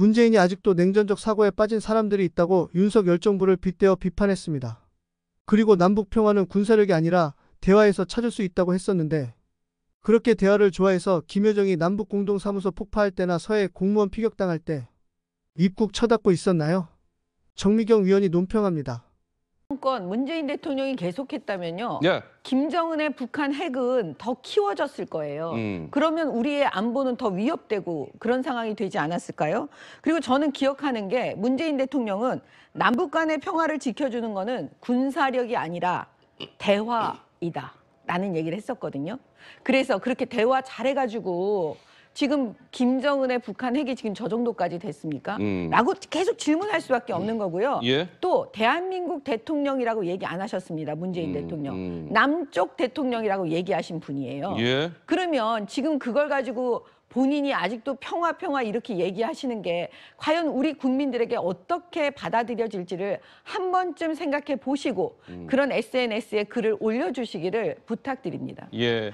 문재인이 아직도 냉전적 사고에 빠진 사람들이 있다고 윤석열 정부를 빗대어 비판했습니다. 그리고 남북 평화는 군사력이 아니라 대화에서 찾을 수 있다고 했었는데 그렇게 대화를 좋아해서 김여정이 남북 공동사무소 폭파할 때나 서해 공무원 피격당할 때 입국 쳐닫고 있었나요? 정미경 위원이 논평합니다. 정권 문재인 대통령이 계속했다면요. 예. 김정은의 북한 핵은 더 키워졌을 거예요. 음. 그러면 우리의 안보는 더 위협되고 그런 상황이 되지 않았을까요? 그리고 저는 기억하는 게 문재인 대통령은 남북 간의 평화를 지켜주는 거는 군사력이 아니라 대화이다. 라는 얘기를 했었거든요. 그래서 그렇게 대화 잘해가지고 지금 김정은의 북한 핵이 지금 저 정도까지 됐습니까? 음. 라고 계속 질문할 수밖에 없는 음. 거고요. 예? 또 대한민국 대통령이라고 얘기 안 하셨습니다. 문재인 음, 대통령. 음. 남쪽 대통령이라고 얘기하신 분이에요. 예? 그러면 지금 그걸 가지고 본인이 아직도 평화 평화 이렇게 얘기하시는 게 과연 우리 국민들에게 어떻게 받아들여질지를 한 번쯤 생각해 보시고 음. 그런 SNS에 글을 올려주시기를 부탁드립니다. 예.